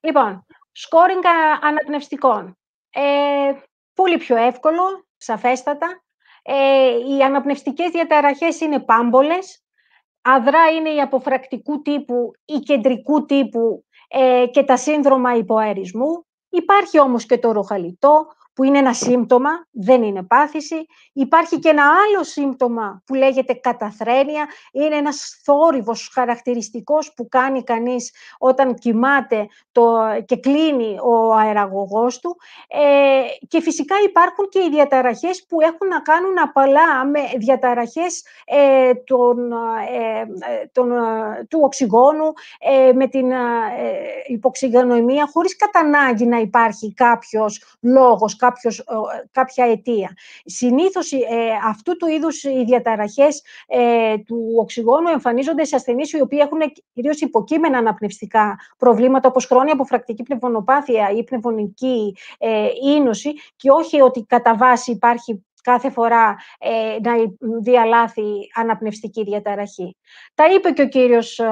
Λοιπόν, scoring αναπνευστικών. Ε, πολύ πιο εύκολο, σαφέστατα. Ε, οι αναπνευστικές διαταραχές είναι πάμπολες. Αδρά είναι η αποφρακτικού τύπου, η κεντρικού τύπου ε, και τα σύνδρομα υποαερισμού. Υπάρχει όμως και το ροχαλιτό, που είναι ένα σύμπτωμα, δεν είναι πάθηση. Υπάρχει και ένα άλλο σύμπτωμα που λέγεται καταθρένεια. Είναι ένας θόρυβος χαρακτηριστικός που κάνει κανείς όταν κοιμάται το, και κλείνει ο αεραγωγός του. Ε, και φυσικά υπάρχουν και οι διαταραχές που έχουν να κάνουν απαλά με διαταραχές ε, ε, ε του οξυγόνου, ε, με την ε, χωρίς κατά να υπάρχει κάποιος λόγος, κάποιος, ε, κάποια αιτία. Συνήθως ε, αυτού του είδους οι διαταραχές ε, του οξυγόνου εμφανίζονται σε ασθενείς οι οποίοι έχουν κυρίως υποκείμενα αναπνευστικά προβλήματα όπως χρόνια αποφρακτική πνευμονοπάθεια ή πνευμονική ε, ίνωση και όχι ότι κατά βάση υπάρχει κάθε φορά ε, να διαλάθει αναπνευστική διαταραχή. Τα είπε και ο κύριος ε,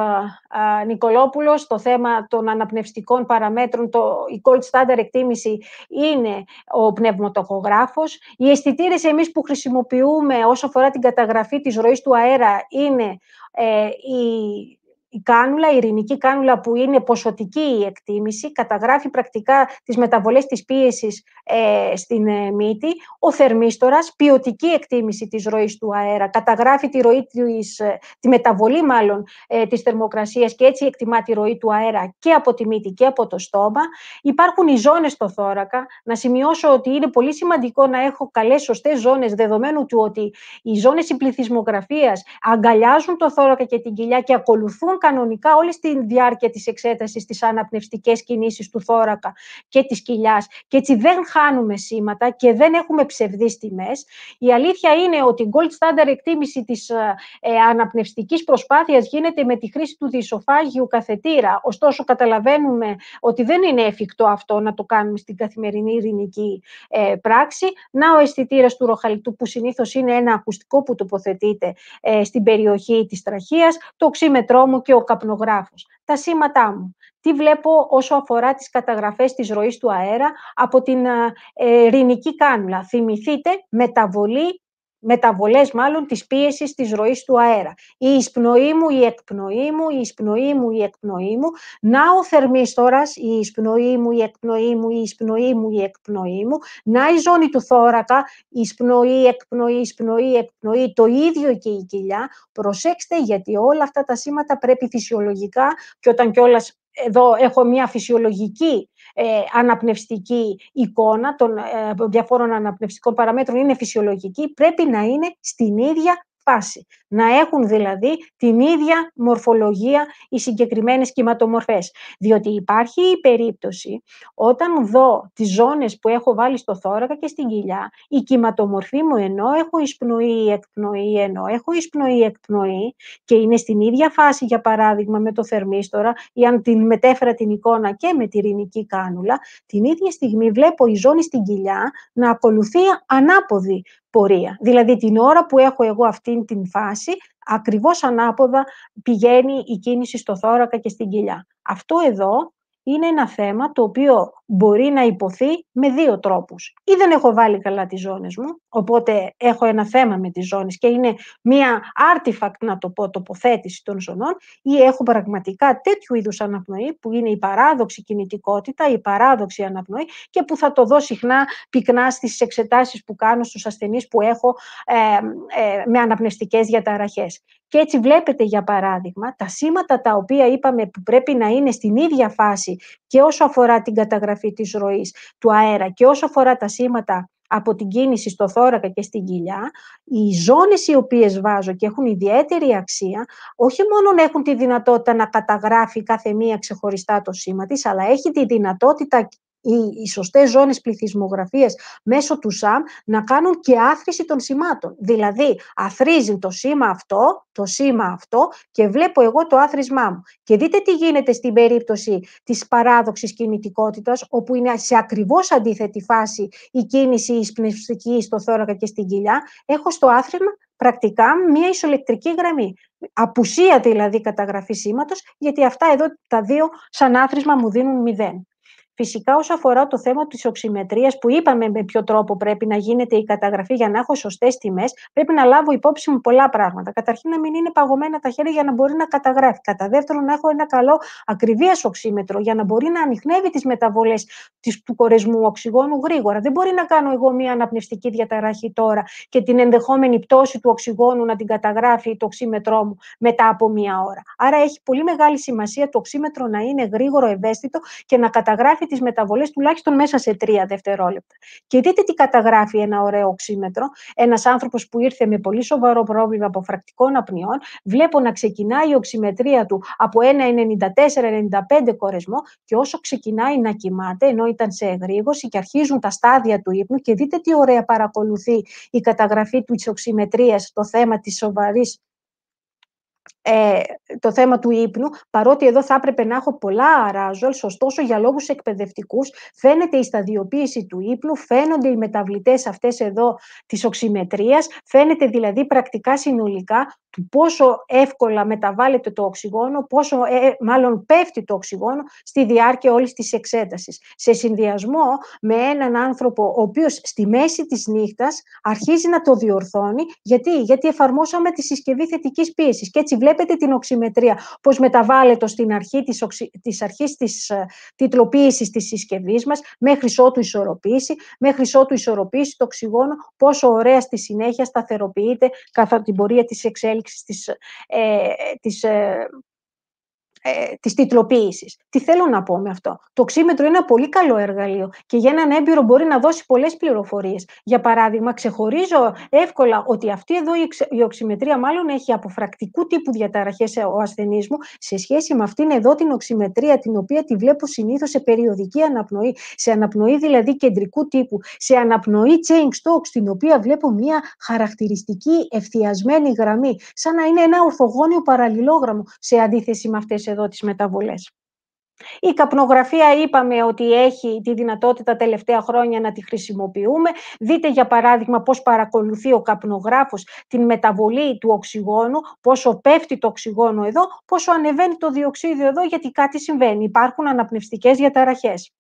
ε, Νικολόπουλος, το θέμα των αναπνευστικών παραμέτρων, το, η cold standard εκτίμηση είναι ο πνευμοτοχογράφος. Οι αισθητήρες εμείς που χρησιμοποιούμε όσο αφορά την καταγραφή της ροής του αέρα είναι ε, η η κάνουλα, η ειρηνική κάνουλα που είναι ποσοτική η εκτίμηση, καταγράφει πρακτικά τις μεταβολές της πίεσης ε, στην ε, μύτη. Ο θερμίστορας, ποιοτική εκτίμηση της ροής του αέρα, καταγράφει τη, ροή της, ε, τη μεταβολή μάλλον ε, της θερμοκρασίας και έτσι εκτιμά τη ροή του αέρα και από τη μύτη και από το στόμα. Υπάρχουν οι ζώνες στο θώρακα. Να σημειώσω ότι είναι πολύ σημαντικό να έχω καλές σωστές ζώνες, δεδομένου του ότι οι ζώνες συμπληθυσμογραφίας αγκαλιάζουν το θώρακα και την κοιλιά και ακολουθούν κανονικά όλη τη διάρκεια της εξέτασης στις αναπνευστικές κινήσεις του θώρακα και της κοιλιάς και έτσι δεν χάνουμε σήματα και δεν έχουμε ψευδείς τιμές. Η αλήθεια είναι ότι η gold standard εκτίμηση της ε, ε, αναπνευστικής προσπάθειας γίνεται με τη χρήση του δισοφάγιου καθετήρα. Ωστόσο καταλαβαίνουμε ότι δεν είναι εφικτό αυτό να το κάνουμε στην καθημερινή ειρηνική ε, πράξη. Να ο αισθητήρας του ροχαλιτού που συνήθως είναι ένα ακουστικό που τοποθετείται ε, στην περιοχή της τραχείας, το οξύμετρό μου και ο καπνογράφος, τα σήματά μου, τι βλέπω όσο αφορά τις καταγραφές της ροής του αέρα από την ε, ε ρινική κάνουλα. Θυμηθείτε, μεταβολή μεταβολές μάλλον της πίεσης της ροής του αέρα. Η εισπνοή μου, η εκπνοή μου, η εισπνοή μου, η εκπνοή μου. Να ο θερμίστορας, η εισπνοή μου, η εκπνοή μου, η εισπνοή μου, η εκπνοή μου. Να η ζώνη του θώρακα, η εισπνοή, εκπνοή, εισπνοή, εκπνοή. Το ίδιο και η κοιλιά. Προσέξτε γιατί όλα αυτά τα σήματα πρέπει φυσιολογικά και όταν κιόλας εδώ έχω μια φυσιολογική ε, αναπνευστική εικόνα των ε, διαφόρων αναπνευστικών παραμέτρων, είναι φυσιολογική, πρέπει να είναι στην ίδια να έχουν δηλαδή την ίδια μορφολογία οι συγκεκριμένες κυματομορφές. Διότι υπάρχει η περίπτωση όταν δω τις ζώνες που έχω βάλει στο θώρακα και στην κοιλιά, η κυματομορφή μου ενώ έχω εισπνοή ή εκπνοή, ενώ έχω εισπνοή ή και είναι στην ίδια φάση για παράδειγμα με το θερμίστορα ή αν την μετέφερα την εικόνα και με τη ρινική κάνουλα, την ίδια στιγμή βλέπω η ζώνη στην κοιλιά να ακολουθεί ανάποδη πορεία. Δηλαδή την ώρα που έχω εγώ αυτήν την φάση, ακριβώς ανάποδα πηγαίνει η κίνηση στο θώρακα και στην κοιλιά. Αυτό εδώ είναι ένα θέμα το οποίο μπορεί να υποθεί με δύο τρόπους. Ή δεν έχω βάλει καλά τις ζώνες μου, οπότε έχω ένα θέμα με τις ζώνες και είναι μία artifact, να το πω, τοποθέτηση των ζωνών, ή έχω πραγματικά τέτοιου είδους αναπνοή, που είναι η παράδοξη κινητικότητα, η παράδοξη αναπνοή και που θα το δω συχνά πυκνά στις εξετάσεις που κάνω στους ασθενείς που έχω ε, με αναπνευστικές διαταραχές. Και έτσι βλέπετε, για παράδειγμα, τα σήματα τα οποία είπαμε που πρέπει να είναι στην ίδια φάση και όσο αφορά την καταγραφή Τη της ροής του αέρα. Και όσο αφορά τα σήματα από την κίνηση στο θώρακα και στην κοιλιά, οι ζώνες οι οποίες βάζω και έχουν ιδιαίτερη αξία, όχι μόνο έχουν τη δυνατότητα να καταγράφει κάθε μία ξεχωριστά το σήμα της, αλλά έχει τη δυνατότητα οι, οι σωστές ζώνες πληθυσμογραφία μέσω του ΣΑΜ να κάνουν και άθρηση των σημάτων. Δηλαδή, αθρίζει το σήμα αυτό, το σήμα αυτό και βλέπω εγώ το άθρισμά μου. Και δείτε τι γίνεται στην περίπτωση της παράδοξης κινητικότητας, όπου είναι σε ακριβώς αντίθετη φάση η κίνηση η πνευστική στο θώρακα και στην κοιλιά. Έχω στο άθροισμα πρακτικά μία ισολεκτρική γραμμή. Απουσία δηλαδή καταγραφής σήματος γιατί αυτά εδώ τα δύο σαν άθροισμα μου δίνουν μηδέν. Φυσικά, όσο αφορά το θέμα της οξυμετρίας, που είπαμε με ποιο τρόπο πρέπει να γίνεται η καταγραφή για να έχω σωστές τιμές, πρέπει να λάβω υπόψη μου πολλά πράγματα. Καταρχήν, να μην είναι παγωμένα τα χέρια για να μπορεί να καταγράφει. Κατά δεύτερον, να έχω ένα καλό ακριβές οξύμετρο για να μπορεί να ανοιχνεύει τις μεταβολές του κορεσμού οξυγόνου γρήγορα. Δεν μπορεί να κάνω εγώ μια αναπνευστική διαταραχή τώρα και την ενδεχόμενη πτώση του οξυγόνου να την καταγράφει το οξύμετρό μου μετά από μία ώρα. Άρα, έχει πολύ μεγάλη σημασία το οξύμετρο να είναι γρήγορο, ευαίσθητο και να καταγράφει τις μεταβολές τουλάχιστον μέσα σε τρία δευτερόλεπτα. Και δείτε τι καταγράφει ένα ωραίο οξύμετρο. ένας άνθρωπος που ήρθε με πολύ σοβαρό πρόβλημα από φρακτικών απνιών, βλέπω να ξεκινάει η οξυμετρία του απο ενα ένα 1,94-95 κορεσμό και όσο ξεκινάει να κοιμάται, ενώ ήταν σε εγρήγορση και αρχίζουν τα στάδια του ύπνου και δείτε τι ωραία παρακολουθεί η καταγραφή του οξυμετρίας στο θέμα της σοβαρής ε, το θέμα του ύπνου, παρότι εδώ θα έπρεπε να έχω πολλά αράζολ, ωστόσο για λόγους εκπαιδευτικούς φαίνεται η σταδιοποίηση του ύπνου, φαίνονται οι μεταβλητές αυτές εδώ της οξυμετρίας, φαίνεται δηλαδή πρακτικά συνολικά του πόσο εύκολα μεταβάλλεται το οξυγόνο, πόσο ε, ε, μάλλον πέφτει το οξυγόνο στη διάρκεια όλης της εξέτασης. Σε συνδυασμό με έναν άνθρωπο ο οποίος στη μέση της νύχτας αρχίζει να το διορθώνει, γιατί, γιατί εφαρμόσαμε τη συσκευή θετικής πίεσης και έτσι βλέπει βλέπετε την οξυμετρία, πώς μεταβάλλεται στην αρχή της, οξυ... της αρχής της ε, τιτλοποίησης της συσκευής μας, μέχρι ότου ισορροπήσει, μέχρι ότου ισορροπήσει το οξυγόνο, πόσο ωραία στη συνέχεια σταθεροποιείται καθ' την πορεία της εξέλιξης της, ε, ε, ε ε, της τιτλοποίησης. Τι θέλω να πω με αυτό. Το οξύμετρο είναι ένα πολύ καλό εργαλείο και για έναν έμπειρο μπορεί να δώσει πολλές πληροφορίες. Για παράδειγμα, ξεχωρίζω εύκολα ότι αυτή εδώ η οξυμετρία μάλλον έχει αποφρακτικού τύπου διαταραχές ο ασθενής μου σε σχέση με αυτήν εδώ την οξυμετρία την οποία τη βλέπω συνήθως σε περιοδική αναπνοή, σε αναπνοή δηλαδή κεντρικού τύπου, σε αναπνοή chain stocks την οποία βλέπω μια χαρακτηριστική ευθιασμένη γραμμή σαν να είναι ένα ορθογώνιο παραλληλόγραμμο σε αντίθεση με αυτές εδώ τις μεταβολές. Η καπνογραφία είπαμε ότι έχει τη δυνατότητα τελευταία χρόνια να τη χρησιμοποιούμε. Δείτε για παράδειγμα πώς παρακολουθεί ο καπνογράφος την μεταβολή του οξυγόνου, πόσο πέφτει το οξυγόνο εδώ, πόσο ανεβαίνει το διοξίδιο εδώ γιατί κάτι συμβαίνει. Υπάρχουν αναπνευστικές διαταραχές.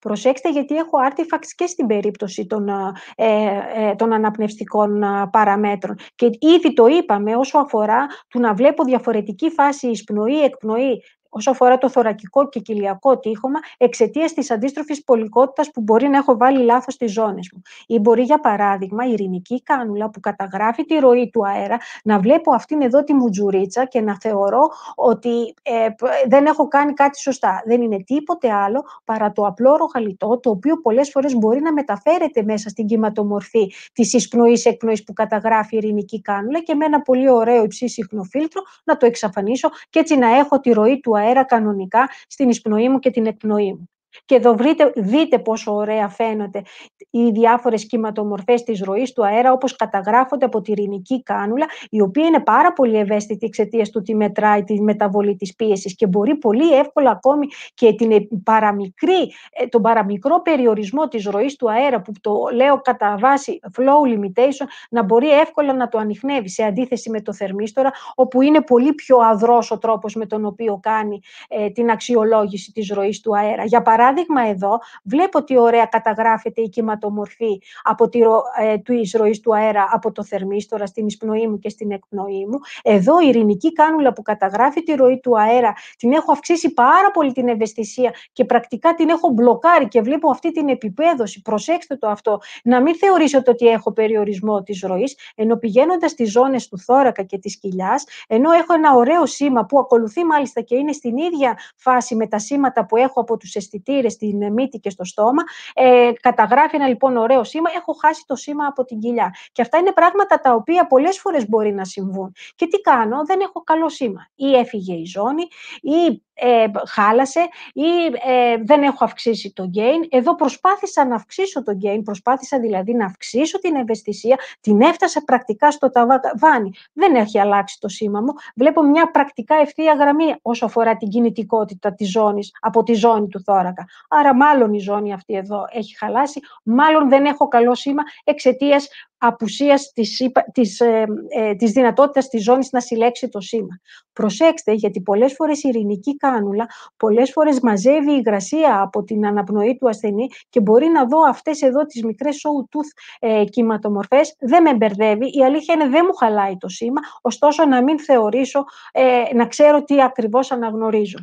Προσέξτε γιατί έχω artifacts και στην περίπτωση των, ε, ε, των αναπνευστικών παραμέτρων. Και ήδη το είπαμε όσο αφορά του να βλέπω διαφορετική φάση εισπνοή, εκπνοή, Όσο αφορά το θωρακικό και κοιλιακό τείχομα εξαιτίας της αντίστροφης πολικότητας που μπορεί να έχω βάλει λάθος στις ζώνες μου. Ή μπορεί, για παράδειγμα, η ειρηνική κάνουλα που καταγράφει τη ροή του αέρα να βλέπω αυτήν εδώ τη μουτζουρίτσα και να θεωρώ ότι ε, δεν έχω κάνει κάτι σωστά. Δεν είναι τίποτε άλλο παρά το απλό ροχαλιτό το οποίο πολλές φορές μπορεί να μεταφέρεται μέσα στην κυματομορφή της εισπνοή-εκπνοή που καταγράφει η ειρηνική κάνουλα και με ένα πολύ ωραίο υψίσυχνο φίλτρο να το εξαφανίσω και έτσι να έχω τη ροή του αέρα κανονικά στην εισπνοή μου και την εκπνοή μου. Και εδώ δείτε πόσο ωραία φαίνονται οι διάφορες κυματομορφές της ροής του αέρα, όπως καταγράφονται από τη ρινική κάνουλα, η οποία είναι πάρα πολύ ευαίσθητη εξαιτίας του ότι μετράει τη μεταβολή της πίεσης και μπορεί πολύ εύκολα ακόμη και την παραμικρή, ε, τον παραμικρό περιορισμό της ροής του αέρα, που το λέω κατά βάση flow limitation, να μπορεί εύκολα να το ανοιχνεύει, σε αντίθεση με το θερμίστορα, όπου είναι πολύ πιο αδρός ο τρόπος με τον οποίο κάνει ε, την αξιολόγηση της ροής του αέρα. Για παράδειγμα εδώ, βλέπω ότι ωραία καταγράφεται η κυματομορφή από τη ρο, ε, του του αέρα από το θερμίστορα στην εισπνοή μου και στην εκπνοή μου. Εδώ η ειρηνική κάνουλα που καταγράφει τη ροή του αέρα, την έχω αυξήσει πάρα πολύ την ευαισθησία και πρακτικά την έχω μπλοκάρει και βλέπω αυτή την επιπέδωση. Προσέξτε το αυτό. Να μην θεωρήσετε ότι έχω περιορισμό της ροής, ενώ πηγαίνοντας στις ζώνες του θώρακα και της κοιλιάς, ενώ έχω ένα ωραίο σήμα που ακολουθεί μάλιστα και είναι στην ίδια φάση με τα σήματα που έχω από τους αισθητήρε στην μύτη και στο στόμα. Ε, καταγράφει ένα λοιπόν ωραίο σήμα. Έχω χάσει το σήμα από την κοιλιά. Και αυτά είναι πράγματα τα οποία πολλές φορές μπορεί να συμβούν. Και τι κάνω, δεν έχω καλό σήμα. Ή έφυγε η ζώνη, ή ε, χάλασε ή ε, δεν έχω αυξήσει το gain. Εδώ προσπάθησα να αυξήσω το gain, προσπάθησα δηλαδή να αυξήσω την ευαισθησία, την έφτασα πρακτικά στο ταβάνι. Δεν έχει αλλάξει το σήμα μου. Βλέπω μια πρακτικά ευθεία γραμμή όσο αφορά την κινητικότητα της ζώνης, από τη ζώνη του θώρακα. Άρα μάλλον η ζώνη αυτή εδώ έχει χαλάσει, μάλλον δεν έχω καλό σήμα εξαιτίας απουσίας της, της, ε, ε, της δυνατότητας της ζώνης να συλλέξει το σήμα. Προσέξτε, γιατί πολλές φορές η ειρηνική κάνουλα, πολλές φορές μαζεύει υγρασία από την αναπνοή του ασθενή και μπορεί να δω αυτές εδώ τις μικρές show tooth ε, κυματομορφές, δεν με μπερδεύει, η αλήθεια είναι δεν μου χαλάει το σήμα, ωστόσο να μην θεωρήσω, ε, να ξέρω τι ακριβώς αναγνωρίζω.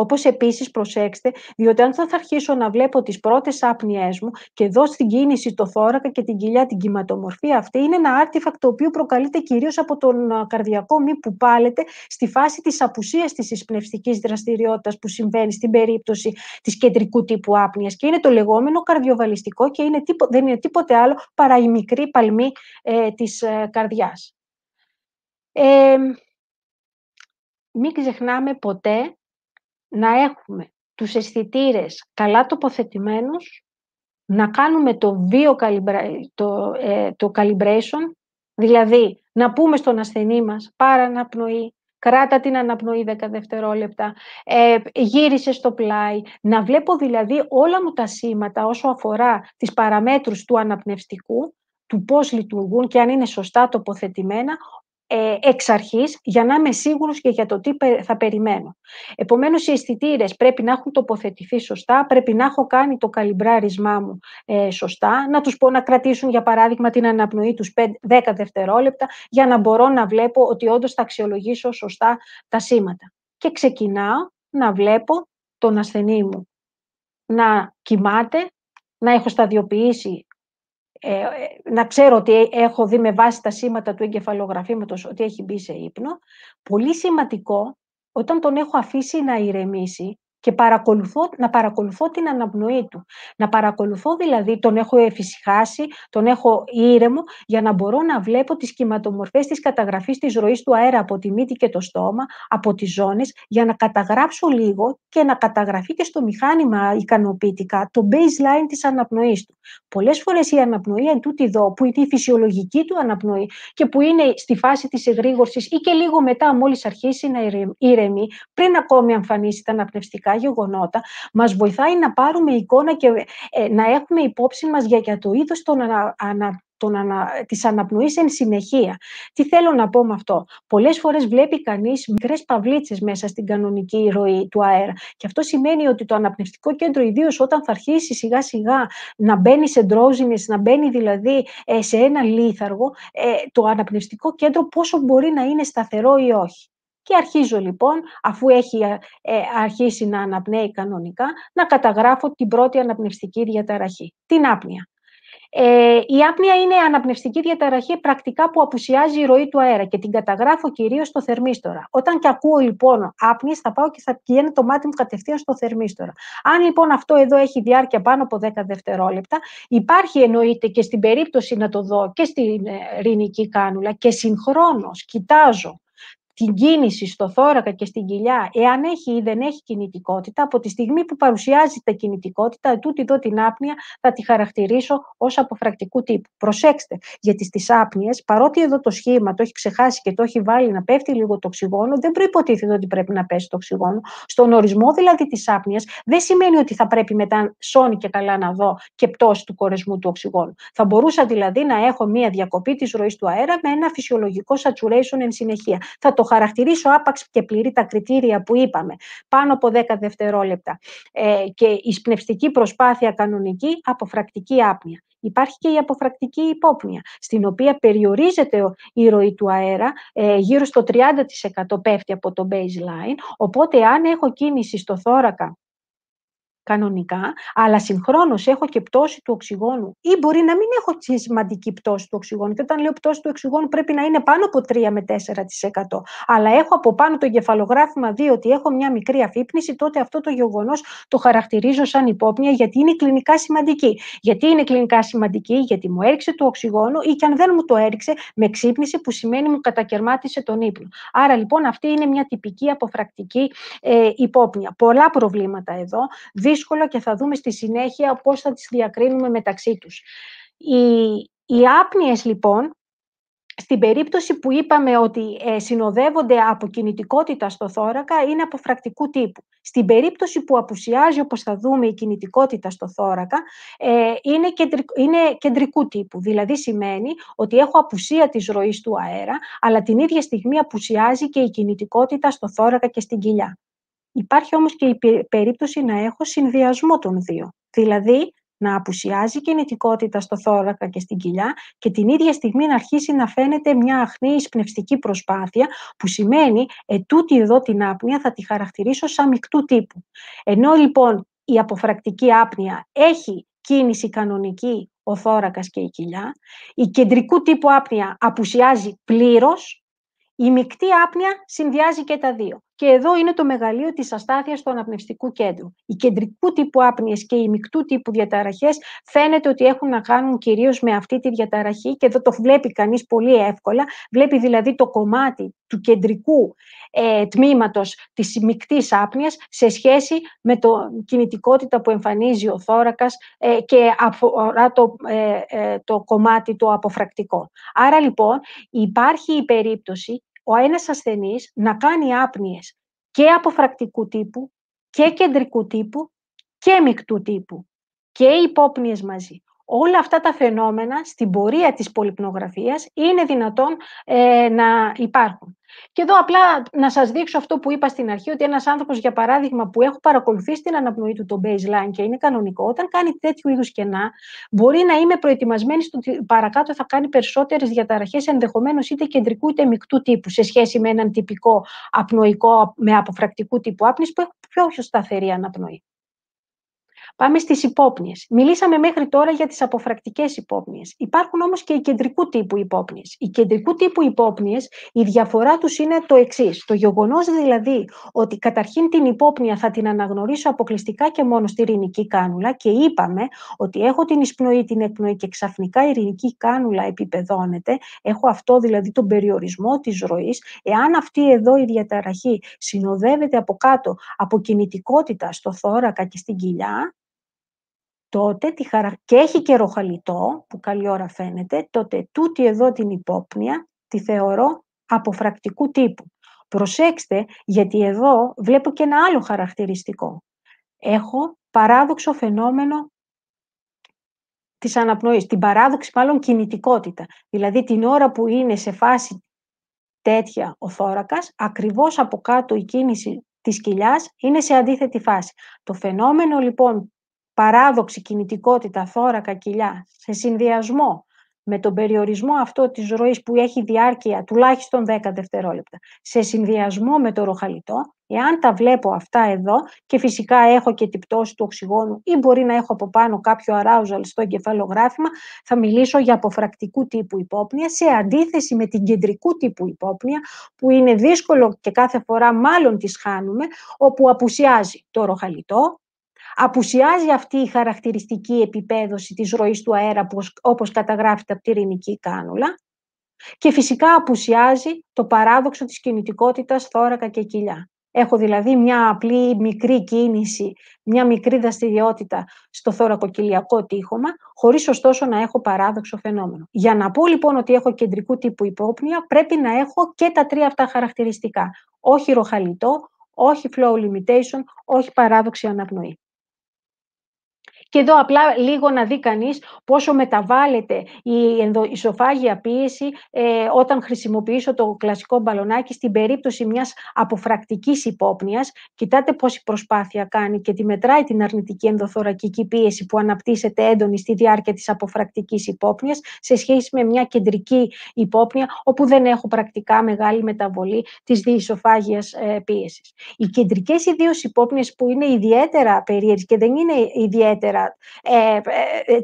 Όπως επίσης προσέξτε, διότι αν θα, αρχίσω να βλέπω τις πρώτες άπνιες μου και δω στην κίνηση το θώρακα και την κοιλιά την κυματομορφία αυτή, είναι ένα άρτιφακ το οποίο προκαλείται κυρίως από τον ε, καρδιακό μη που πάλεται στη φάση της απουσίας της εισπνευστικής δραστηριότητας που συμβαίνει στην περίπτωση της κεντρικού τύπου άπνοιας. και είναι το λεγόμενο καρδιοβαλιστικό και είναι τίπο, δεν είναι τίποτε άλλο παρά η μικρή παλμή ε, της ε, καρδιάς. Ε, μην ξεχνάμε ποτέ να έχουμε τους αισθητήρες καλά τοποθετημένους, να κάνουμε το βιο ε, το, calibration, δηλαδή να πούμε στον ασθενή μας πάρα αναπνοή, κράτα την αναπνοή 10 δευτερόλεπτα, ε, γύρισε στο πλάι, να βλέπω δηλαδή όλα μου τα σήματα όσο αφορά τις παραμέτρους του αναπνευστικού, του πώς λειτουργούν και αν είναι σωστά τοποθετημένα, ε, εξ αρχής για να είμαι σίγουρος και για το τι θα περιμένω. Επομένως, οι αισθητήρες πρέπει να έχουν τοποθετηθεί σωστά, πρέπει να έχω κάνει το καλυμπράρισμά μου ε, σωστά, να τους πω να κρατήσουν, για παράδειγμα, την αναπνοή τους 10 δευτερόλεπτα, για να μπορώ να βλέπω ότι όντως θα αξιολογήσω σωστά τα σήματα. Και ξεκινάω να βλέπω τον ασθενή μου να κοιμάται, να έχω σταδιοποιήσει ε, ε, να ξέρω ότι έχω δει με βάση τα σήματα του εγκεφαλογραφήματος ότι έχει μπει σε ύπνο. Πολύ σημαντικό, όταν τον έχω αφήσει να ηρεμήσει, και παρακολουθώ, να παρακολουθώ την αναπνοή του. Να παρακολουθώ δηλαδή, τον έχω εφησυχάσει, τον έχω ήρεμο, για να μπορώ να βλέπω τις κυματομορφές της καταγραφής της ροής του αέρα από τη μύτη και το στόμα, από τις ζώνες, για να καταγράψω λίγο και να καταγραφεί και στο μηχάνημα ικανοποιητικά το baseline της αναπνοής του. Πολλές φορές η αναπνοή εν τούτη εδώ, που είναι η φυσιολογική του αναπνοή και που είναι στη φάση της εγρήγορσης ή και λίγο μετά μόλις αρχίσει να ηρεμεί, πριν ακόμη εμφανίσει τα αναπνευστικά ιστορικά γεγονότα, μας βοηθάει να πάρουμε εικόνα και ε, να έχουμε υπόψη μας για, το είδος των ανα, τον ανα, της αναπνοής εν συνεχεία. Τι θέλω να πω με αυτό. Πολλές φορές βλέπει κανείς μικρές παυλίτσες μέσα στην κανονική ροή του αέρα. Και αυτό σημαίνει ότι το αναπνευστικό κέντρο, ιδίως όταν θα αρχίσει σιγά σιγά να μπαίνει σε ντρόζινες, να μπαίνει δηλαδή ε, σε ένα λίθαργο, ε, το αναπνευστικό κέντρο πόσο μπορεί να είναι σταθερό ή όχι. Και αρχίζω λοιπόν, αφού έχει ε, αρχίσει να αναπνέει κανονικά, να καταγράφω την πρώτη αναπνευστική διαταραχή, την άπνοια. Ε, η άπνοια είναι αναπνευστική διαταραχή πρακτικά που απουσιάζει η ροή του αέρα και την καταγράφω κυρίως στο θερμίστορα. Όταν και ακούω λοιπόν άπνοια, θα πάω και θα πηγαίνει το μάτι μου κατευθείαν στο θερμίστορα. Αν λοιπόν αυτό εδώ έχει διάρκεια πάνω από 10 δευτερόλεπτα, υπάρχει εννοείται και στην περίπτωση να το δω και στην ε, ρινική κάνουλα και συγχρόνως κοιτάζω την κίνηση στο θώρακα και στην κοιλιά, εάν έχει ή δεν έχει κινητικότητα, από τη στιγμή που παρουσιάζει τα κινητικότητα, τούτη εδώ την άπνοια θα τη χαρακτηρίσω ως αποφρακτικού τύπου. Προσέξτε, γιατί στις άπνοιες, παρότι εδώ το σχήμα το έχει ξεχάσει και το έχει βάλει να πέφτει λίγο το οξυγόνο, δεν προποτίθεται ότι πρέπει να πέσει το οξυγόνο. Στον ορισμό δηλαδή της άπνοιας, δεν σημαίνει ότι θα πρέπει μετά σώνει και καλά να δω και πτώση του κορεσμού του οξυγόνου. Θα μπορούσα δηλαδή να έχω μία διακοπή της ροής του αέρα με ένα φυσιολογικό saturation εν συνεχεία. Θα το χαρακτηρίσω άπαξ και πληρεί τα κριτήρια που είπαμε, πάνω από 10 δευτερόλεπτα ε, και η σπνευστική προσπάθεια κανονική, αποφρακτική άπνοια. Υπάρχει και η αποφρακτική υπόπνοια, στην οποία περιορίζεται η ροή του αέρα, ε, γύρω στο 30% πέφτει από το baseline, οπότε αν έχω κίνηση στο θώρακα κανονικά, αλλά συγχρόνως έχω και πτώση του οξυγόνου ή μπορεί να μην έχω σημαντική πτώση του οξυγόνου. Και όταν λέω πτώση του οξυγόνου πρέπει να είναι πάνω από 3 με 4%. Αλλά έχω από πάνω το εγκεφαλογράφημα ότι έχω μια μικρή αφύπνιση, τότε αυτό το γεγονός το χαρακτηρίζω σαν υπόπνια, γιατί είναι κλινικά σημαντική. Γιατί είναι κλινικά σημαντική, γιατί μου έριξε το οξυγόνο ή και αν δεν μου το έριξε, με ξύπνησε που σημαίνει μου κατακαιρμάτισε τον ύπνο. Άρα λοιπόν αυτή είναι μια τυπική αποφρακτική ε, Πολλά προβλήματα εδώ δύσκολα και θα δούμε στη συνέχεια πώς θα τις διακρίνουμε μεταξύ τους. Οι, οι άπνιες λοιπόν, στην περίπτωση που είπαμε ότι ε, συνοδεύονται από κινητικότητα στο θώρακα, είναι αποφρακτικού τύπου. Στην περίπτωση που απουσιάζει, όπως θα δούμε, η κινητικότητα στο θώρακα, ε, είναι, είναι κεντρικού τύπου. Δηλαδή σημαίνει ότι έχω απουσία της ροής του αέρα, αλλά την ίδια στιγμή απουσιάζει και η κινητικότητα στο θώρακα και στην κοιλιά. Υπάρχει όμως και η περίπτωση να έχω συνδυασμό των δύο. Δηλαδή, να απουσιάζει κινητικότητα στο θώρακα και στην κοιλιά και την ίδια στιγμή να αρχίσει να φαίνεται μια αχνή εισπνευστική προσπάθεια που σημαίνει ετούτη εδώ την άπνοια θα τη χαρακτηρίσω σαν μεικτού τύπου. Ενώ λοιπόν η αποφρακτική άπνοια έχει κίνηση κανονική ο θώρακας και η κοιλιά, η κεντρικού τύπου άπνοια απουσιάζει πλήρως, η μεικτή άπνοια συνδυάζει και τα δύο. Και εδώ είναι το μεγαλείο της αστάθειας του αναπνευστικού κέντρου. Οι κεντρικού τύπου άπνοιες και οι μεικτού τύπου διαταραχές φαίνεται ότι έχουν να κάνουν κυρίως με αυτή τη διαταραχή και εδώ το βλέπει κανείς πολύ εύκολα. Βλέπει δηλαδή το κομμάτι του κεντρικού ε, τμήματος της μικτής σε σχέση με το κινητικότητα που εμφανίζει ο θώρακας ε, και αφορά το, ε, ε, το κομμάτι το αποφρακτικό. Άρα λοιπόν υπάρχει η περίπτωση ο ένας ασθενής να κάνει άπνιες και αποφρακτικού τύπου και κεντρικού τύπου και μικτού τύπου και υπόπνιες μαζί όλα αυτά τα φαινόμενα στην πορεία της πολυπνογραφίας είναι δυνατόν ε, να υπάρχουν. Και εδώ απλά να σας δείξω αυτό που είπα στην αρχή, ότι ένας άνθρωπος, για παράδειγμα, που έχω παρακολουθήσει την αναπνοή του το baseline και είναι κανονικό, όταν κάνει τέτοιου είδους κενά, μπορεί να είμαι προετοιμασμένης στο ότι παρακάτω θα κάνει περισσότερες διαταραχές, ενδεχομένως είτε κεντρικού είτε μεικτού τύπου, σε σχέση με έναν τυπικό απνοϊκό, με αποφρακτικού τύπου άπνης, που έχει πιο σταθερή αναπνοή. Πάμε στις υπόπνιες. Μιλήσαμε μέχρι τώρα για τις αποφρακτικές υπόπνιες. Υπάρχουν όμως και οι κεντρικού τύπου υπόπνιες. Οι κεντρικού τύπου υπόπνιες, η διαφορά τους είναι το εξής. Το γεγονός δηλαδή ότι καταρχήν την υπόπνια θα την αναγνωρίσω αποκλειστικά και μόνο στη ρηνική κάνουλα και είπαμε ότι έχω την εισπνοή, την εκπνοή και ξαφνικά η ρηνική κάνουλα επιπεδώνεται. Έχω αυτό δηλαδή τον περιορισμό της ροής. Εάν αυτή εδώ η διαταραχή συνοδεύεται από κάτω από κινητικότητα στο θώρακα και στην κοιλιά, τότε τη χαρα... και έχει και ροχαλιτό, που καλή ώρα φαίνεται, τότε τούτη εδώ την υπόπνοια τη θεωρώ αποφρακτικού τύπου. Προσέξτε, γιατί εδώ βλέπω και ένα άλλο χαρακτηριστικό. Έχω παράδοξο φαινόμενο της αναπνοής, την παράδοξη μάλλον κινητικότητα. Δηλαδή την ώρα που είναι σε φάση τέτοια ο θώρακας, ακριβώς από κάτω η κίνηση της κοιλιάς είναι σε αντίθετη φάση. Το φαινόμενο λοιπόν παράδοξη κινητικότητα θώρακα κοιλιά σε συνδυασμό με τον περιορισμό αυτό της ροής που έχει διάρκεια τουλάχιστον 10 δευτερόλεπτα, σε συνδυασμό με το ροχαλιτό, εάν τα βλέπω αυτά εδώ και φυσικά έχω και την πτώση του οξυγόνου ή μπορεί να έχω από πάνω κάποιο αράουζαλ στο εγκεφαλογράφημα, θα μιλήσω για αποφρακτικού τύπου υπόπνοια σε αντίθεση με την κεντρικού τύπου υπόπνοια που είναι δύσκολο και κάθε φορά μάλλον τις χάνουμε, όπου απουσιάζει το ροχαλιτό, απουσιάζει αυτή η χαρακτηριστική επιπέδωση της ροής του αέρα όπως καταγράφεται από τη ρινική κάνουλα και φυσικά απουσιάζει το παράδοξο της κινητικότητας θώρακα και κοιλιά. Έχω δηλαδή μια απλή μικρή κίνηση, μια μικρή δραστηριότητα στο θωρακοκυλιακό τείχομα, χωρίς ωστόσο να έχω παράδοξο φαινόμενο. Για να πω λοιπόν ότι έχω κεντρικού τύπου υπόπνοια, πρέπει να έχω και τα τρία αυτά χαρακτηριστικά. Όχι ροχαλιτό, όχι flow limitation, όχι παράδοξη αναπνοή. Και εδώ απλά λίγο να δει κανείς πόσο μεταβάλλεται η ισοφάγια πίεση ε, όταν χρησιμοποιήσω το κλασικό μπαλονάκι στην περίπτωση μιας αποφρακτικής υπόπνοιας. Κοιτάτε πόση προσπάθεια κάνει και τη μετράει την αρνητική ενδοθωρακική πίεση που αναπτύσσεται έντονη στη διάρκεια της αποφρακτικής υπόπνοιας σε σχέση με μια κεντρική υπόπνοια όπου δεν έχω πρακτικά μεγάλη μεταβολή της διεισοφάγειας πίεση. πίεσης. Οι κεντρικές ιδίως υπόπνοιες που είναι ιδιαίτερα περίεργες και δεν είναι ιδιαίτερα Συχνέ, ε, ε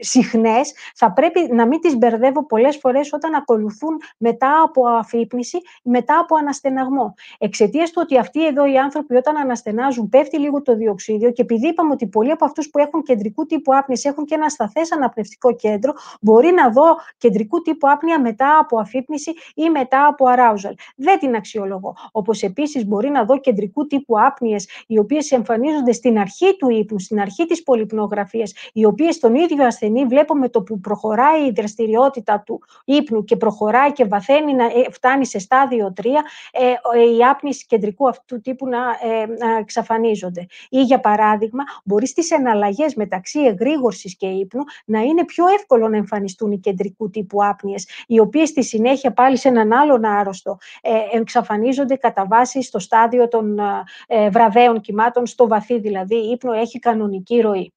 συχνές, θα πρέπει να μην τις μπερδεύω πολλές φορές όταν ακολουθούν μετά από αφύπνιση, μετά από αναστεναγμό. Εξαιτίας του ότι αυτοί εδώ οι άνθρωποι όταν αναστενάζουν πέφτει λίγο το διοξίδιο και επειδή είπαμε ότι πολλοί από αυτούς που έχουν κεντρικού τύπου άπνης έχουν και ένα σταθές αναπνευστικό κέντρο, μπορεί να δω κεντρικού τύπου άπνια μετά από αφύπνιση ή μετά από arousal. Δεν την αξιολογώ. Όπως επίσης μπορεί να δω κεντρικού τύπου άπνιες οι οποίες εμφανίζονται στην αρχή του ύπνου, στην αρχή της πολυ υπνογραφίε, οι οποίες στον ίδιο ασθενή βλέπουμε το που προχωράει η δραστηριότητα του ύπνου και προχωράει και βαθαίνει να ε, φτάνει σε στάδιο 3, η άπνιση κεντρικού αυτού τύπου ε, να, εξαφανίζονται. Ή για παράδειγμα, μπορεί στις εναλλαγές μεταξύ εγρήγορσης και ύπνου να είναι πιο εύκολο να εμφανιστούν οι κεντρικού τύπου άπνιες, οι οποίες στη συνέχεια πάλι σε έναν άλλον άρρωστο ε, εξαφανίζονται κατά βάση στο στάδιο των βραβαίων κυμάτων, στο βαθύ δηλαδή ύπνο, έχει κανονική ροή.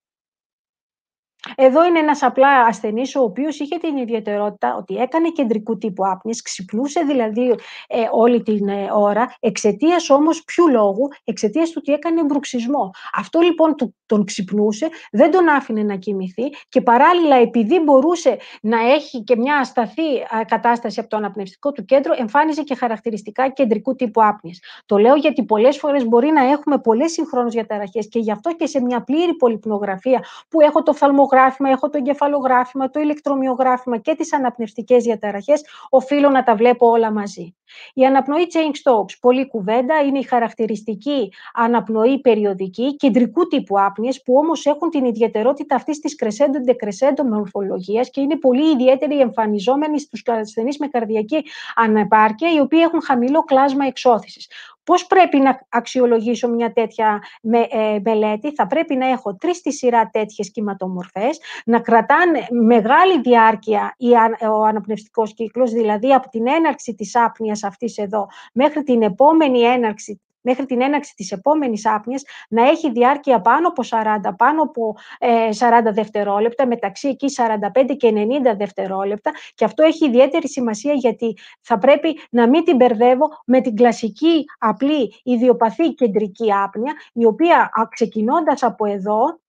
Εδώ είναι ένας απλά ασθενής ο οποίος είχε την ιδιαιτερότητα ότι έκανε κεντρικού τύπου άπνης, ξυπνούσε δηλαδή ε, όλη την ε, ώρα, εξαιτίας όμως ποιου λόγου, εξαιτίας του ότι έκανε μπρουξισμό. Αυτό λοιπόν του τον ξυπνούσε, δεν τον άφηνε να κοιμηθεί και παράλληλα επειδή μπορούσε να έχει και μια ασταθή ε, κατάσταση από το αναπνευστικό του κέντρο, εμφάνιζε και χαρακτηριστικά κεντρικού τύπου άπνης. Το λέω γιατί πολλές φορές μπορεί να έχουμε πολλές συγχρόνως διαταραχές και γι' αυτό και σε μια πλήρη πολυπνογραφία που έχω το φαλμογραφείο ηχογράφημα, έχω το εγκεφαλογράφημα, το ηλεκτρομιογράφημα και τις αναπνευστικές διαταραχές, οφείλω να τα βλέπω όλα μαζί. Η αναπνοή Change Stokes, πολλή κουβέντα, είναι η χαρακτηριστική αναπνοή περιοδική, κεντρικού τύπου άπνοιες, που όμως έχουν την ιδιαιτερότητα αυτής της κρεσέντο-ντεκρεσέντο μορφολογίας και είναι πολύ ιδιαίτερη εμφανιζόμενη στους ασθενείς με καρδιακή ανεπάρκεια, οι οποίοι έχουν χαμηλό κλάσμα εξώθησης. Πώς πρέπει να αξιολογήσω μια τέτοια με, ε, μελέτη. Θα πρέπει να έχω τρεις στη σειρά τέτοιες κυματομορφές, να κρατάνε μεγάλη διάρκεια ο αναπνευστικός κύκλος, δηλαδή από την έναρξη της άπνοιας αυτής εδώ μέχρι την επόμενη έναρξη μέχρι την έναξη της επόμενης άπνιας να έχει διάρκεια πάνω από 40, πάνω από 40 ε, δευτερόλεπτα, μεταξύ εκεί 45 και 90 δευτερόλεπτα και αυτό έχει ιδιαίτερη σημασία γιατί θα πρέπει να μην την μπερδεύω με την κλασική απλή ιδιοπαθή κεντρική άπνια η οποία ξεκινώντας από εδώ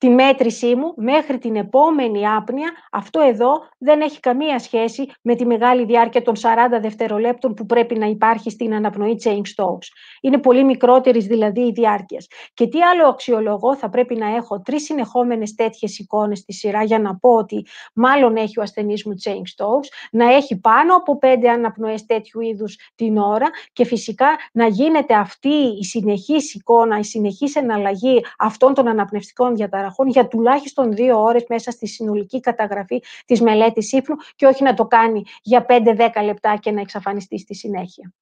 τη μέτρησή μου μέχρι την επόμενη άπνοια, αυτό εδώ δεν έχει καμία σχέση με τη μεγάλη διάρκεια των 40 δευτερολέπτων που πρέπει να υπάρχει στην αναπνοή Chain Stokes. Είναι πολύ μικρότερης δηλαδή η διάρκειας. Και τι άλλο αξιολογώ, θα πρέπει να έχω τρεις συνεχόμενες τέτοιες εικόνες στη σειρά για να πω ότι μάλλον έχει ο ασθενής μου Chain Stokes, να έχει πάνω από πέντε αναπνοές τέτοιου είδους την ώρα και φυσικά να γίνεται αυτή η συνεχής εικόνα, η συνεχής εναλλαγή αυτών των αναπνευστικών διαταραχών για τουλάχιστον δύο ώρες μέσα στη συνολική καταγραφή της μελέτης ύπνου και όχι να το κάνει για 5-10 λεπτά και να εξαφανιστεί στη συνέχεια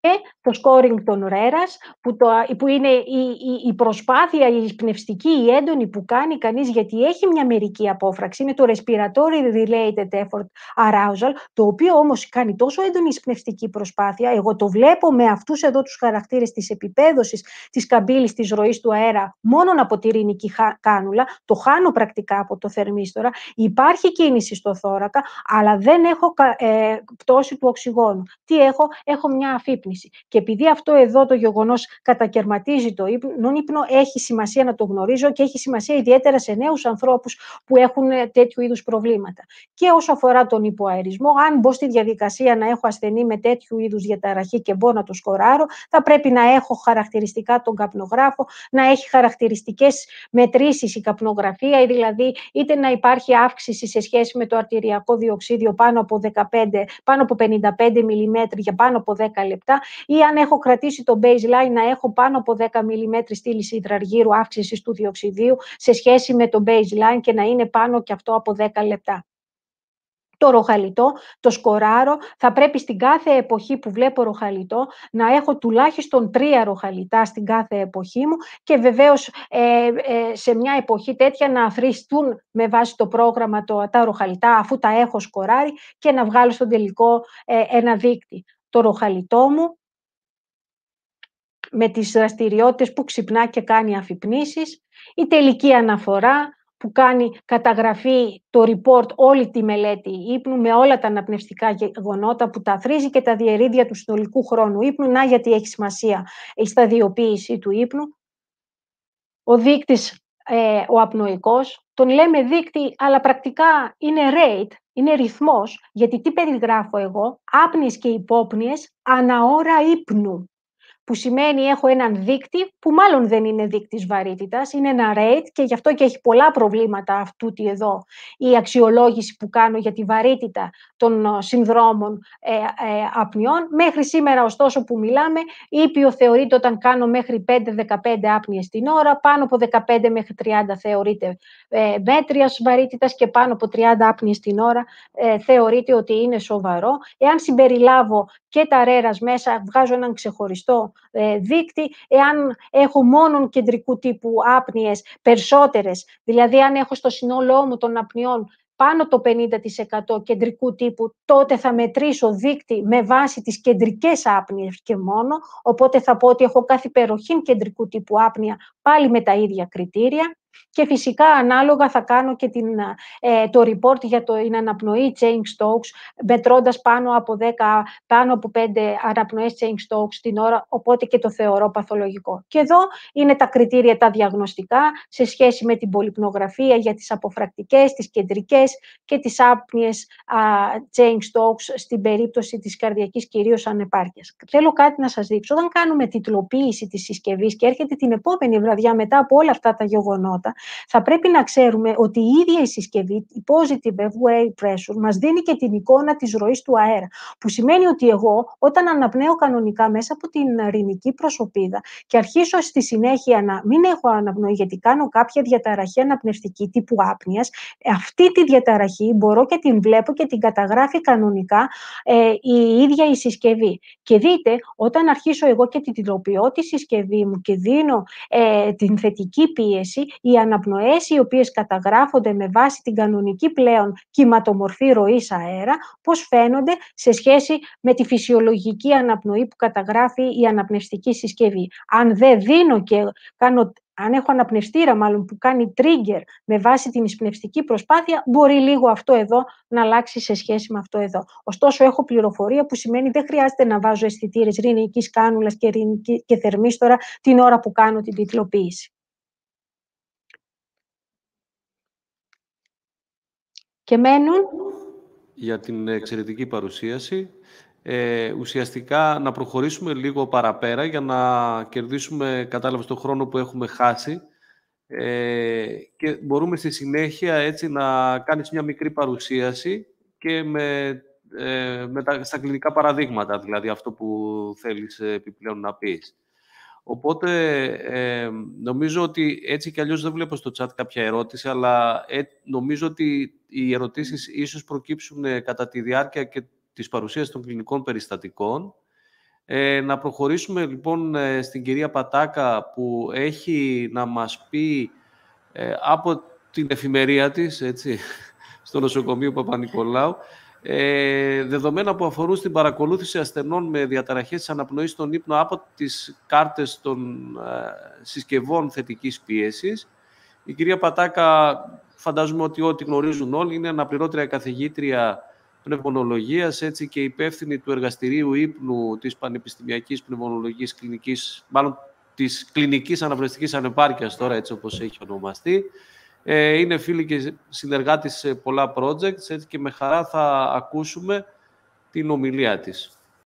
και το scoring των Ρέρας, που, το, που είναι η, η, προσπάθεια, η πνευστική, η έντονη που κάνει κανείς, γιατί έχει μια μερική απόφραξη, είναι το respiratory related effort arousal, το οποίο όμως κάνει τόσο έντονη πνευστική προσπάθεια, εγώ το βλέπω με αυτούς εδώ τους χαρακτήρες της επιπέδωσης, της καμπύλης, της ροής του αέρα, μόνο από τη ρινική κάνουλα, το χάνω πρακτικά από το θερμίστορα, υπάρχει κίνηση στο θώρακα, αλλά δεν έχω ε, πτώση του οξυγόνου. Τι έχω, έχω μια αφύπνιση. Και επειδή αυτό εδώ το γεγονός κατακαιρματίζει το ύπνο, ύπνο, έχει σημασία να το γνωρίζω και έχει σημασία ιδιαίτερα σε νέους ανθρώπους που έχουν ε, τέτοιου είδους προβλήματα. Και όσο αφορά τον υποαερισμό, αν μπω στη διαδικασία να έχω ασθενή με τέτοιου είδους διαταραχή και μπορώ να το σκοράρω, θα πρέπει να έχω χαρακτηριστικά τον καπνογράφο, να έχει χαρακτηριστικές μετρήσεις η καπνογραφία, δηλαδή είτε να υπάρχει αύξηση σε σχέση με το αρτηριακό διοξίδιο πάνω από 15, πάνω από 55 mm για πάνω από 10 λεπτά, ή αν έχω κρατήσει το baseline να έχω πάνω από 10 mm στήλη υδραργύρου αύξησης του διοξιδίου σε σχέση με το baseline και να είναι πάνω και αυτό από 10 λεπτά το ροχαλιτό, το σκοράρο, Θα πρέπει στην κάθε εποχή που βλέπω ροχαλιτό να έχω τουλάχιστον τρία ροχαλιτά στην κάθε εποχή μου και βεβαίως ε, ε, σε μια εποχή τέτοια να αφριστούν με βάση το πρόγραμμα το, τα ροχαλιτά αφού τα έχω σκοράρει και να βγάλω στον τελικό ε, ένα δείκτη το ροχαλιτό μου, με τις δραστηριότητες που ξυπνά και κάνει αφυπνήσεις, η τελική αναφορά που κάνει καταγραφή το report όλη τη μελέτη ύπνου με όλα τα αναπνευστικά γεγονότα που τα θρίζει και τα διαιρίδια του συνολικού χρόνου ύπνου. Να γιατί έχει σημασία η σταδιοποίηση του ύπνου. Ο δείκτης ε, ο απνοϊκός, τον λέμε δείκτη, αλλά πρακτικά είναι rate, είναι ρυθμός, γιατί τι περιγράφω εγώ, άπνιες και υπόπνιες ανά ώρα ύπνου που σημαίνει έχω έναν δείκτη, που μάλλον δεν είναι δείκτης βαρύτητας, είναι ένα rate και γι' αυτό και έχει πολλά προβλήματα αυτού εδώ η αξιολόγηση που κάνω για τη βαρύτητα των ε, συνδρόμων ε, απνιών. Ε, μέχρι σήμερα, ωστόσο, που μιλάμε, ήπιο θεωρείται όταν κάνω μέχρι 5-15 άπνιες την ώρα, πάνω από 15 μέχρι 30 θεωρείται ε, μέτριας βαρύτητας και πάνω από 30 άπνιες την ώρα ε, μετρια βαρυτητα και ότι είναι σοβαρό. Εάν συμπεριλάβω και τα ρέρας μέσα, βγάζω έναν ξεχωριστό ε, Εάν έχω μόνον κεντρικού τύπου άπνιες περισσότερες, δηλαδή αν έχω στο συνόλό μου των απνιών πάνω το 50% κεντρικού τύπου, τότε θα μετρήσω δίκτυ με βάση τις κεντρικές άπνιες και μόνο, οπότε θα πω ότι έχω κάθε υπεροχή κεντρικού τύπου άπνια, πάλι με τα ίδια κριτήρια. Και φυσικά ανάλογα θα κάνω και την, ε, το report για το, την αναπνοή chain stocks, μετρώντας πάνω από, 10, πάνω από 5 αναπνοές change stocks την ώρα, οπότε και το θεωρώ παθολογικό. Και εδώ είναι τα κριτήρια τα διαγνωστικά σε σχέση με την πολυπνογραφία για τις αποφρακτικές, τις κεντρικές και τις άπνιες chain change stocks στην περίπτωση της καρδιακής κυρίως ανεπάρκειας. Θέλω κάτι να σας δείξω. Όταν κάνουμε τιτλοποίηση της συσκευής και έρχεται την επόμενη βραδιά μετά από όλα αυτά τα γεγονότα, θα πρέπει να ξέρουμε ότι η ίδια η συσκευή, η positive airway pressure, μας δίνει και την εικόνα της ροής του αέρα, που σημαίνει ότι εγώ όταν αναπνέω κανονικά μέσα από την ρηνική προσωπίδα και αρχίσω στη συνέχεια να μην έχω αναπνοή γιατί κάνω κάποια διαταραχή αναπνευστική τύπου άπνοιας, αυτή τη διαταραχή μπορώ και την βλέπω και την καταγράφει κανονικά ε, η ίδια η συσκευή. Και δείτε, όταν αρχίσω εγώ και την τυλοποιώ τη συσκευή μου και δίνω ε, την θετική πίεση, οι αναπνοές οι οποίες καταγράφονται με βάση την κανονική πλέον κυματομορφή ροής αέρα, πώς φαίνονται σε σχέση με τη φυσιολογική αναπνοή που καταγράφει η αναπνευστική συσκευή. Αν δεν δίνω και κάνω αν έχω αναπνευστήρα μάλλον που κάνει trigger με βάση την εισπνευστική προσπάθεια, μπορεί λίγο αυτό εδώ να αλλάξει σε σχέση με αυτό εδώ. Ωστόσο, έχω πληροφορία που σημαίνει δεν χρειάζεται να βάζω αισθητήρες ρηνική κάνουλας και, θερμίστορα την ώρα που κάνω την τυπλοποίηση. και μένουν... Για την εξαιρετική παρουσίαση. Ε, ουσιαστικά να προχωρήσουμε λίγο παραπέρα για να κερδίσουμε κατάλαβες τον χρόνο που έχουμε χάσει ε, και μπορούμε στη συνέχεια έτσι να κάνεις μια μικρή παρουσίαση και με, ε, με τα, στα κλινικά παραδείγματα, δηλαδή αυτό που θέλεις ε, επιπλέον να πεις. Οπότε ε, νομίζω ότι έτσι κι αλλιώς δεν βλέπω στο chat κάποια ερώτηση, αλλά ε, νομίζω ότι οι ερωτήσεις ίσως προκύψουν ε, κατά τη διάρκεια και της παρουσίας των κλινικών περιστατικών. Ε, να προχωρήσουμε λοιπόν ε, στην κυρία Πατάκα που έχει να μας πει από την εφημερία της, έτσι, στο νοσοκομείο Παπα-Νικολάου, ε, δεδομένα που αφορούν στην παρακολούθηση ασθενών με διαταραχές της αναπνοής στον ύπνο από τις κάρτες των ε, συσκευών θετικής πίεσης. Η κυρία Πατάκα, φαντάζομαι ότι ό,τι γνωρίζουν όλοι, είναι αναπληρώτρια καθηγήτρια πνευμονολογίας, έτσι και υπεύθυνη του εργαστηρίου ύπνου της Πανεπιστημιακής Πνευμονολογικής Κλινικής, μάλλον της Κλινικής Αναπνευστικής Ανεπάρκειας τώρα, έτσι όπως έχει ονομαστεί. Ε, είναι φίλη και συνεργάτη σε πολλά projects έτσι, και με χαρά θα ακούσουμε την ομιλία της.